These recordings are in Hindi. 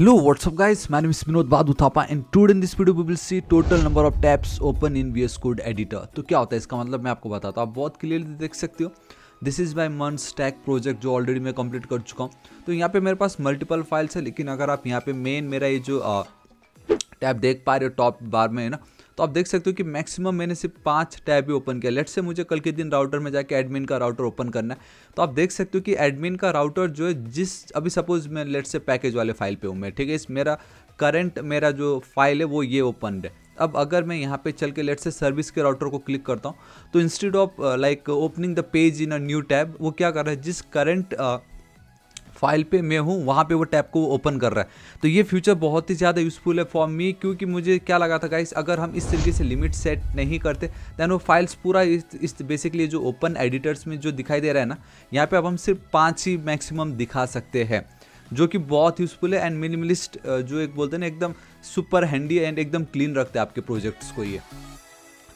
Hello what's up guys my name is Minod Badu Thapa and today in this video we will see total number of tabs open in VS Code editor तो क्या होता है इसका मतलब मैं आपको बताता हूँ आप बहुत क्लियरली देख सकते हो this is my month stack project जो ऑलरेडी मैं कंप्लीट कर चुका हूँ तो यहाँ पे मेरे पास मल्टीपल फाइल्स है लेकिन अगर आप यहाँ पे मेन मेरा ये जो टैब देख पा रहे हो टॉप बार में है ना तो आप देख सकते हो कि मैक्सिमम मैंने सिर्फ पाँच टैब ही ओपन किया लेट से मुझे कल के दिन राउटर में जाके एडमिन का राउटर ओपन करना है तो आप देख सकते हो कि एडमिन का राउटर जो है जिस अभी सपोज मैं लेट से पैकेज वाले फाइल पे हूँ मैं ठीक है इस मेरा करंट मेरा जो फाइल है वो ये ओपन है अब अगर मैं यहाँ पे चल के लेट से सर्विस के राउटर को क्लिक करता हूँ तो instead of like opening the page in a new tab वो क्या कर रहा है जिस करंट uh, फाइल पे मैं हूँ वहाँ पे वो टैप को ओपन कर रहा है तो ये फ्यूचर बहुत ही ज़्यादा यूज़फुल है फॉर मी क्योंकि मुझे क्या लगा था गाइस अगर हम इस तरीके से लिमिट सेट नहीं करते दैन वो फाइल्स पूरा इस, इस बेसिकली जो ओपन एडिटर्स में जो दिखाई दे रहा है ना यहाँ पर अब हम सिर्फ पाँच ही मैक्सिमम दिखा सकते हैं जो कि बहुत यूज़फुल है एंड मिनिमलिस्ट जो एक बोलते हैं ना एकदम सुपर हैंडी एंड एकदम क्लीन रखते हैं आपके प्रोजेक्ट्स को ये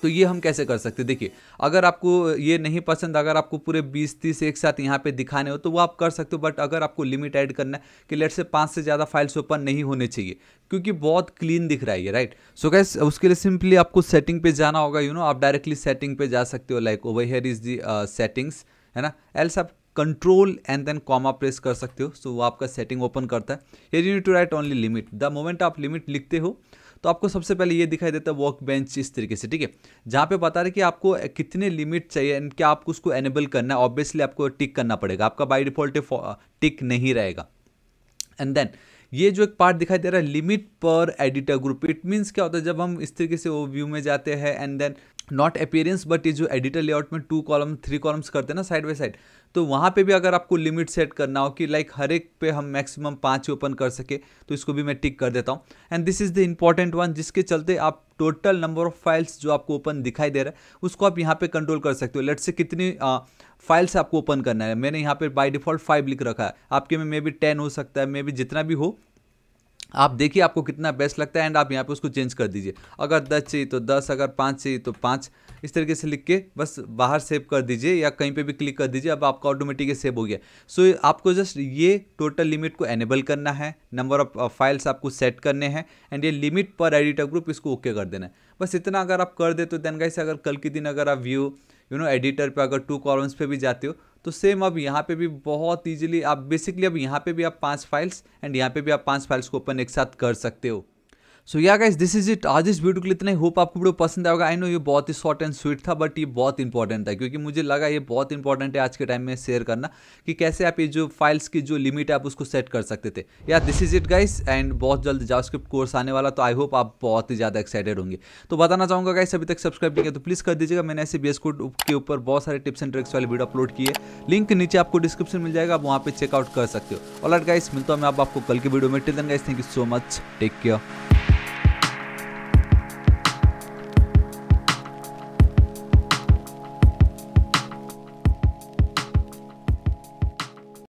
तो ये हम कैसे कर सकते देखिए अगर आपको ये नहीं पसंद अगर आपको पूरे बीस तीस एक साथ यहाँ पे दिखाने हो तो वो आप कर सकते हो बट अगर आपको लिमिट ऐड करना है कि लेट से पाँच से ज़्यादा फाइल्स ओपन नहीं होने चाहिए क्योंकि बहुत क्लीन दिख रहा है ये राइट सो गैस उसके लिए सिंपली आपको सेटिंग पे जाना होगा यू you नो know, आप डायरेक्टली सेटिंग पे जा सकते हो like over here is the settings है ना एल्स आप control and then comma press कर सकते हो सो so, वो आपका सेटिंग ओपन करता है you need to write only limit the moment आप लिमिट लिखते हो तो आपको सबसे पहले ये दिखाई देता है वर्क बेंच इस तरीके से ठीक है जहाँ पे बता रहे कि आपको कितने लिमिट चाहिए एंड क्या आपको उसको एनेबल करना है ऑब्वियसली आपको टिक करना पड़ेगा आपका बाई डिफॉल्ट टिक नहीं रहेगा एंड देन ये जो एक पार्ट दिखाई दे रहा है लिमिट पर एडिटर ग्रुप इट मीन्स क्या होता है जब हम इस तरीके से वो व्यू में जाते हैं and then not appearance but ये जो एडिटर लेआउट में टू कॉलम थ्री कॉलम्स करते हैं ना साइड बाई साइड तो वहाँ पे भी अगर आपको लिमिट सेट करना हो कि लाइक हर एक पे हम मैक्सिमम पाँच ओपन कर सके तो इसको भी मैं टिक कर देता हूँ and this is the important one जिसके चलते आप टोटल नंबर ऑफ फाइल्स जो आपको ओपन दिखाई दे रहा है उसको आप यहाँ पे कंट्रोल कर सकते हो लेट से कितनी फाइल्स आपको ओपन करना है मैंने यहाँ पे बाय डिफॉल्ट फाइव लिख रखा है आपके में मे बी टेन हो सकता है मे बी जितना भी हो आप देखिए आपको कितना बेस्ट लगता है एंड आप यहाँ पे उसको चेंज कर दीजिए अगर दस चाहिए तो दस अगर पाँच चाहिए तो पाँच इस तरीके से लिख के बस बाहर सेव कर दीजिए या कहीं पे भी क्लिक कर दीजिए अब आपका ऑटोमेटिक सेव हो गया सो so, आपको जस्ट ये टोटल लिमिट को एनेबल करना है नंबर ऑफ फाइल्स आपको सेट करने हैं एंड ये लिमिट पर एडिटर ग्रुप इसको ओके okay कर देना है बस इतना अगर आप कर दे तो देन गाइस अगर कल के दिन अगर आप व्यू यू नो एडिटर पर अगर टू कॉलम्स पर भी जाते हो तो सेम अब यहाँ पे भी बहुत ईजिली आप बेसिकली अब यहाँ पे भी आप पांच फाइल्स एंड यहाँ पे भी आप पांच फाइल्स को ओपन एक साथ कर सकते हो सो या गाइस दिस इज इट आज इस वीडियो के लिए इतना ही होप आपको वीडियो पसंद आएगा आई नो ये बहुत ही शॉर्ट एंड स्वीट था बट ये बहुत इंपॉर्टेंट था क्योंकि मुझे लगा ये बहुत इंपॉर्टेंट है आज के टाइम में शेयर करना कि कैसे आप ये जो फाइल्स की जो लिमिट है आप उसको सेट कर सकते थे या this is it guys and बहुत जल्द जावास्क्रिप्ट कोर्स आने वाला तो आई होप आप बहुत ही ज़्यादा एक्साइटेड होंगे तो बताना चाहूंगा गाइस अभी तक सब्सक्राइब नहीं किया तो प्लीज़ कर दीजिएगा मैंने ऐसे बेस कोड के ऊपर बहुत सारे टिप्स एंड ट्रिक्स वाले वीडियो अपलोड किए लिंक नीचे आपको डिस्क्रिप्शन मिल जाएगा आप वहाँ पर चेकआउट कर सकते हो ऑलराइट गाइस मिलता हूँ मैं आपको कल की वीडियो में till then guys thank you so much take care